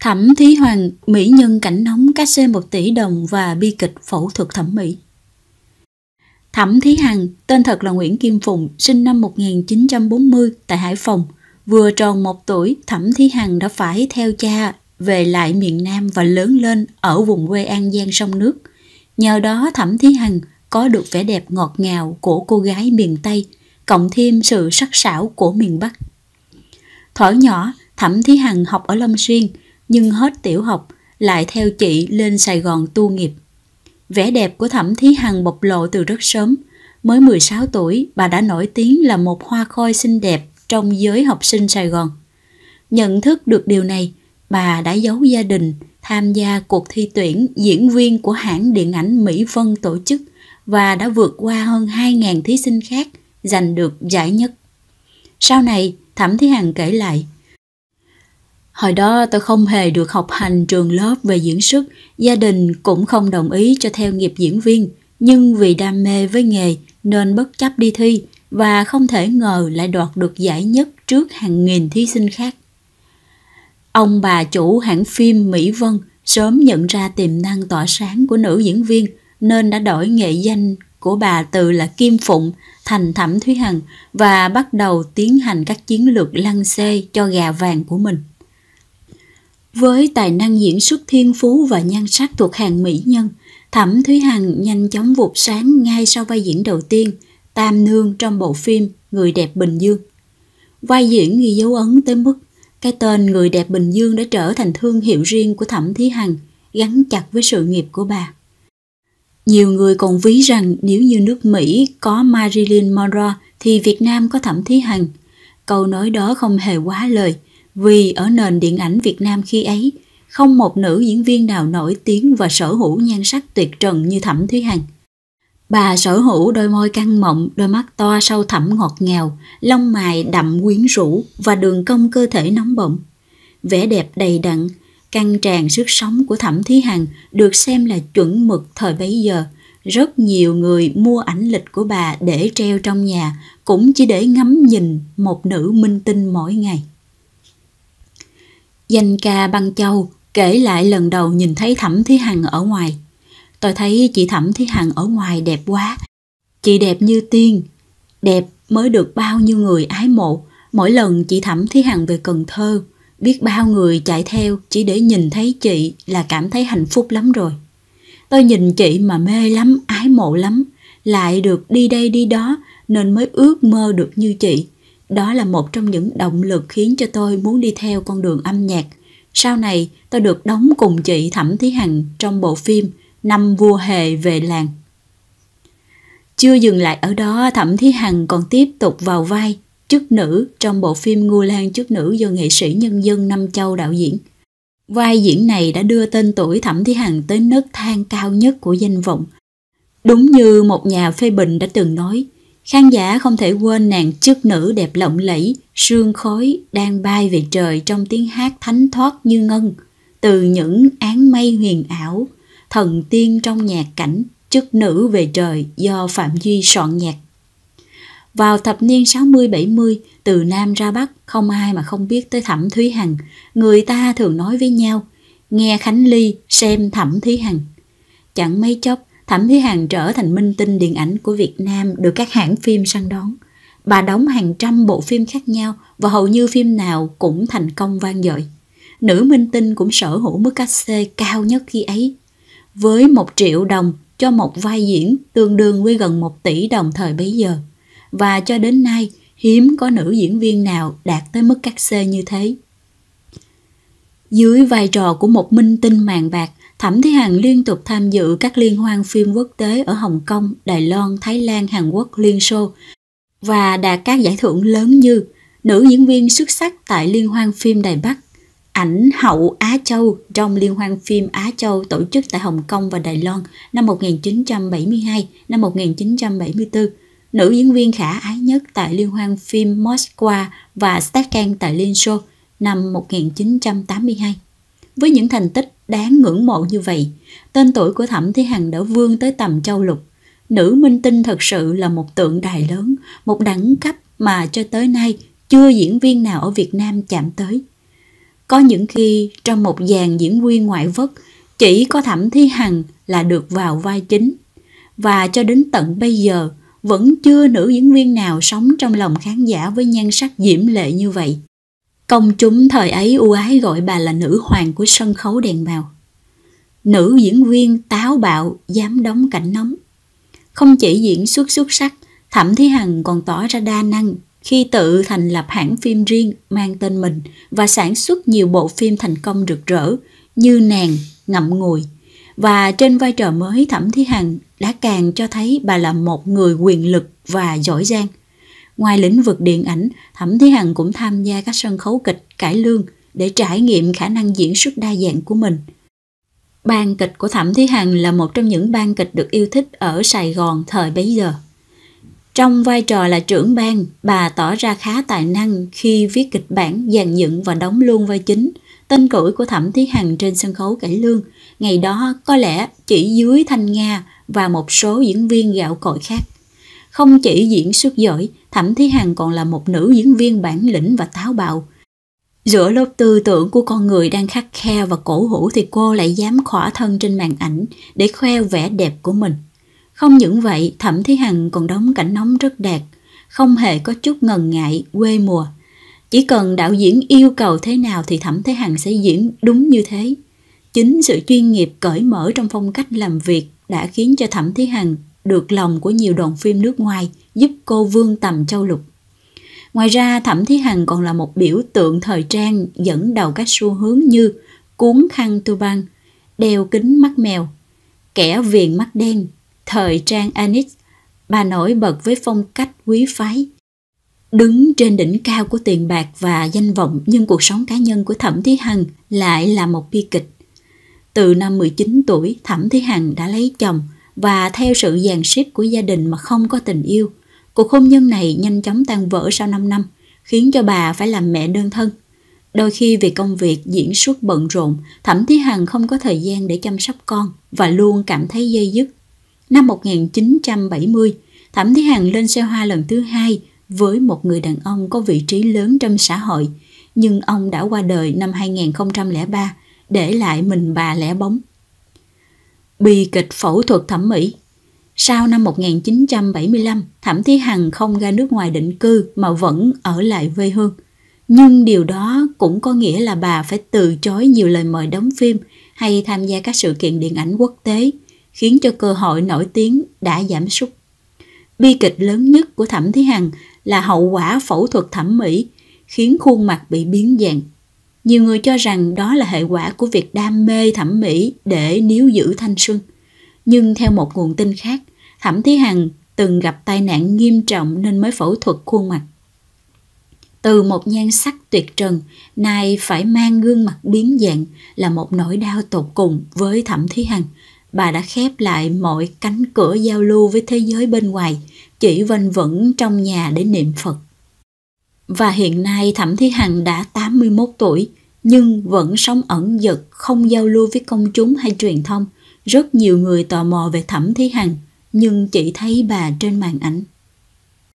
Thẩm Thí Hoàng, mỹ nhân cảnh nóng cá xê 1 tỷ đồng và bi kịch phẫu thuật thẩm mỹ. Thẩm Thí Hằng, tên thật là Nguyễn Kim Phụng, sinh năm 1940 tại Hải Phòng. Vừa tròn một tuổi, Thẩm Thí Hằng đã phải theo cha về lại miền Nam và lớn lên ở vùng quê An Giang sông nước. Nhờ đó Thẩm Thí Hằng có được vẻ đẹp ngọt ngào của cô gái miền Tây, cộng thêm sự sắc sảo của miền Bắc. Thở nhỏ, Thẩm Thí Hằng học ở Long Xuyên – nhưng hết tiểu học lại theo chị lên Sài Gòn tu nghiệp. Vẻ đẹp của Thẩm Thí Hằng bộc lộ từ rất sớm. Mới 16 tuổi, bà đã nổi tiếng là một hoa khôi xinh đẹp trong giới học sinh Sài Gòn. Nhận thức được điều này, bà đã giấu gia đình tham gia cuộc thi tuyển diễn viên của hãng điện ảnh Mỹ Vân tổ chức và đã vượt qua hơn 2.000 thí sinh khác, giành được giải nhất. Sau này, Thẩm Thí Hằng kể lại – Hồi đó tôi không hề được học hành trường lớp về diễn xuất, gia đình cũng không đồng ý cho theo nghiệp diễn viên, nhưng vì đam mê với nghề nên bất chấp đi thi và không thể ngờ lại đoạt được giải nhất trước hàng nghìn thí sinh khác. Ông bà chủ hãng phim Mỹ Vân sớm nhận ra tiềm năng tỏa sáng của nữ diễn viên nên đã đổi nghệ danh của bà từ là Kim Phụng thành Thẩm Thúy Hằng và bắt đầu tiến hành các chiến lược lăng xê cho gà vàng của mình. Với tài năng diễn xuất thiên phú và nhan sắc thuộc hàng mỹ nhân, Thẩm Thúy Hằng nhanh chóng vụt sáng ngay sau vai diễn đầu tiên, Tam Nương trong bộ phim Người đẹp Bình Dương. Vai diễn ghi dấu ấn tới mức cái tên Người đẹp Bình Dương đã trở thành thương hiệu riêng của Thẩm Thúy Hằng, gắn chặt với sự nghiệp của bà. Nhiều người còn ví rằng nếu như nước Mỹ có Marilyn Monroe thì Việt Nam có Thẩm Thúy Hằng. Câu nói đó không hề quá lời – vì ở nền điện ảnh Việt Nam khi ấy, không một nữ diễn viên nào nổi tiếng và sở hữu nhan sắc tuyệt trần như Thẩm Thúy Hằng. Bà sở hữu đôi môi căng mọng, đôi mắt to sâu thẳm ngọt ngào, lông mày đậm quyến rũ và đường cong cơ thể nóng bỏng. Vẻ đẹp đầy đặn, căng tràn sức sống của Thẩm Thúy Hằng được xem là chuẩn mực thời bấy giờ. Rất nhiều người mua ảnh lịch của bà để treo trong nhà cũng chỉ để ngắm nhìn một nữ minh tinh mỗi ngày. Danh ca Băng Châu kể lại lần đầu nhìn thấy Thẩm Thí Hằng ở ngoài. Tôi thấy chị Thẩm Thí Hằng ở ngoài đẹp quá. Chị đẹp như tiên, đẹp mới được bao nhiêu người ái mộ. Mỗi lần chị Thẩm Thí Hằng về Cần Thơ, biết bao người chạy theo chỉ để nhìn thấy chị là cảm thấy hạnh phúc lắm rồi. Tôi nhìn chị mà mê lắm, ái mộ lắm, lại được đi đây đi đó nên mới ước mơ được như chị. Đó là một trong những động lực khiến cho tôi muốn đi theo con đường âm nhạc. Sau này, tôi được đóng cùng chị Thẩm Thí Hằng trong bộ phim Năm Vua Hề về làng. Chưa dừng lại ở đó, Thẩm Thí Hằng còn tiếp tục vào vai chức nữ trong bộ phim Ngô Lan chức nữ do nghệ sĩ nhân dân Nam Châu đạo diễn. Vai diễn này đã đưa tên tuổi Thẩm Thí Hằng tới nấc thang cao nhất của danh vọng. Đúng như một nhà phê bình đã từng nói, Khán giả không thể quên nàng chức nữ đẹp lộng lẫy, sương khói đang bay về trời trong tiếng hát thánh thoát như ngân, từ những áng mây huyền ảo, thần tiên trong nhạc cảnh chức nữ về trời do Phạm Duy soạn nhạc. Vào thập niên 60-70, từ Nam ra Bắc, không ai mà không biết tới Thẩm Thúy Hằng. Người ta thường nói với nhau, nghe Khánh Ly xem Thẩm Thúy Hằng. Chẳng mấy chốc, Thẩm Thúy Hằng trở thành minh tinh điện ảnh của Việt Nam được các hãng phim săn đón. Bà đóng hàng trăm bộ phim khác nhau và hầu như phim nào cũng thành công vang dội. Nữ minh tinh cũng sở hữu mức cachet cao nhất khi ấy. Với một triệu đồng cho một vai diễn tương đương với gần một tỷ đồng thời bấy giờ. Và cho đến nay, hiếm có nữ diễn viên nào đạt tới mức xê như thế. Dưới vai trò của một minh tinh màn bạc, Thẩm Thi Hằng liên tục tham dự các liên hoan phim quốc tế ở Hồng Kông, Đài Loan, Thái Lan, Hàn Quốc, Liên Xô và đạt các giải thưởng lớn như nữ diễn viên xuất sắc tại Liên hoan phim Đài Bắc, ảnh hậu Á Châu trong Liên hoan phim Á Châu tổ chức tại Hồng Kông và Đài Loan năm 1972, năm 1974, nữ diễn viên khả ái nhất tại Liên hoan phim Moscow và Stakan tại Liên Xô năm 1982. Với những thành tích đáng ngưỡng mộ như vậy, tên tuổi của Thẩm Thúy Hằng đã vươn tới tầm châu lục. Nữ minh tinh thật sự là một tượng đài lớn, một đẳng cấp mà cho tới nay chưa diễn viên nào ở Việt Nam chạm tới. Có những khi trong một dàn diễn viên ngoại vất, chỉ có Thẩm Thúy Hằng là được vào vai chính. Và cho đến tận bây giờ, vẫn chưa nữ diễn viên nào sống trong lòng khán giả với nhan sắc diễm lệ như vậy. Công chúng thời ấy ưu ái gọi bà là nữ hoàng của sân khấu đèn bào. Nữ diễn viên táo bạo, dám đóng cảnh nóng. Không chỉ diễn xuất xuất sắc, Thẩm Thí Hằng còn tỏ ra đa năng khi tự thành lập hãng phim riêng mang tên mình và sản xuất nhiều bộ phim thành công rực rỡ như Nàng, Ngậm Ngùi. Và trên vai trò mới Thẩm Thí Hằng đã càng cho thấy bà là một người quyền lực và giỏi giang. Ngoài lĩnh vực điện ảnh, Thẩm Thúy Hằng cũng tham gia các sân khấu kịch cải lương để trải nghiệm khả năng diễn xuất đa dạng của mình. Ban kịch của Thẩm Thúy Hằng là một trong những ban kịch được yêu thích ở Sài Gòn thời bấy giờ. Trong vai trò là trưởng ban, bà tỏ ra khá tài năng khi viết kịch bản, dàn dựng và đóng luôn vai chính. Tên tuổi của Thẩm Thúy Hằng trên sân khấu cải lương, ngày đó có lẽ chỉ dưới Thanh Nga và một số diễn viên gạo cội khác. Không chỉ diễn xuất giỏi, Thẩm Thí Hằng còn là một nữ diễn viên bản lĩnh và táo bạo. Giữa lớp tư tưởng của con người đang khắc khe và cổ hủ thì cô lại dám khỏa thân trên màn ảnh để khoe vẻ đẹp của mình. Không những vậy, Thẩm Thí Hằng còn đóng cảnh nóng rất đẹp, không hề có chút ngần ngại, quê mùa. Chỉ cần đạo diễn yêu cầu thế nào thì Thẩm Thế Hằng sẽ diễn đúng như thế. Chính sự chuyên nghiệp cởi mở trong phong cách làm việc đã khiến cho Thẩm Thế Hằng được lòng của nhiều đoàn phim nước ngoài, giúp cô vươn tầm châu lục. Ngoài ra, Thẩm Thí Hằng còn là một biểu tượng thời trang dẫn đầu các xu hướng như cuốn khăn tu băng, đeo kính mắt mèo, kẻ viền mắt đen, thời trang Anis, bà nổi bật với phong cách quý phái. Đứng trên đỉnh cao của tiền bạc và danh vọng nhưng cuộc sống cá nhân của Thẩm Thí Hằng lại là một bi kịch. Từ năm 19 tuổi, Thẩm Thí Hằng đã lấy chồng – và theo sự dàn xếp của gia đình mà không có tình yêu. Cuộc hôn nhân này nhanh chóng tan vỡ sau 5 năm, khiến cho bà phải làm mẹ đơn thân. Đôi khi vì công việc diễn xuất bận rộn, Thẩm Thí Hằng không có thời gian để chăm sóc con và luôn cảm thấy dây dứt. Năm 1970, Thẩm Thí Hằng lên xe hoa lần thứ hai với một người đàn ông có vị trí lớn trong xã hội, nhưng ông đã qua đời năm 2003, để lại mình bà lẻ bóng. Bi kịch phẫu thuật thẩm mỹ Sau năm 1975, Thẩm Thí Hằng không ra nước ngoài định cư mà vẫn ở lại quê hương. Nhưng điều đó cũng có nghĩa là bà phải từ chối nhiều lời mời đóng phim hay tham gia các sự kiện điện ảnh quốc tế, khiến cho cơ hội nổi tiếng đã giảm sút. Bi kịch lớn nhất của Thẩm Thí Hằng là hậu quả phẫu thuật thẩm mỹ, khiến khuôn mặt bị biến dạng nhiều người cho rằng đó là hệ quả của việc đam mê thẩm mỹ để níu giữ thanh xuân nhưng theo một nguồn tin khác thẩm thí hằng từng gặp tai nạn nghiêm trọng nên mới phẫu thuật khuôn mặt từ một nhan sắc tuyệt trần nay phải mang gương mặt biến dạng là một nỗi đau tột cùng với thẩm thí hằng bà đã khép lại mọi cánh cửa giao lưu với thế giới bên ngoài chỉ vênh vẩn trong nhà để niệm phật và hiện nay Thẩm Thúy Hằng đã 81 tuổi, nhưng vẫn sống ẩn dật, không giao lưu với công chúng hay truyền thông. Rất nhiều người tò mò về Thẩm Thúy Hằng, nhưng chỉ thấy bà trên màn ảnh.